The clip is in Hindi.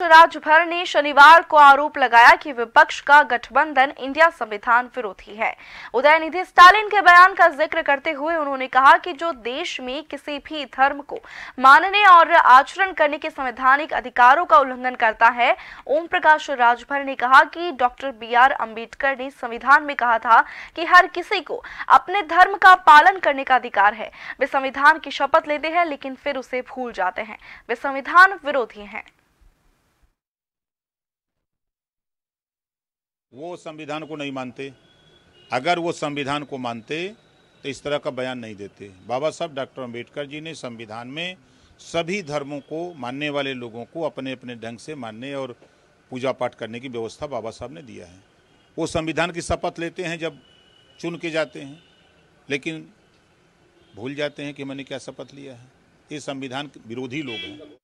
तो राज्यभर ने शनिवार को आरोप लगाया कि विपक्ष का गठबंधन इंडिया संविधान विरोधी है उदयनिधि स्टालिन के बयान का जिक्र करते हुए उन्होंने कहा कि जो देश में किसी भी धर्म को मानने और आचरण करने के संवैधानिक अधिकारों का उल्लंघन करता है ओम प्रकाश राजभर ने कहा कि डॉक्टर बी आर अम्बेडकर ने संविधान में कहा था कि हर किसी को अपने धर्म का पालन करने का अधिकार है वे संविधान की शपथ लेते हैं लेकिन फिर उसे भूल जाते हैं वे संविधान विरोधी हैं वो संविधान को नहीं मानते अगर वो संविधान को मानते तो इस तरह का बयान नहीं देते बाबा साहब डॉक्टर अम्बेडकर जी ने संविधान में सभी धर्मों को मानने वाले लोगों को अपने अपने ढंग से मानने और पूजा पाठ करने की व्यवस्था बाबा साहब ने दिया है वो संविधान की शपथ लेते हैं जब चुन के जाते हैं लेकिन भूल जाते हैं कि मैंने क्या शपथ लिया है ये संविधान विरोधी लोग हैं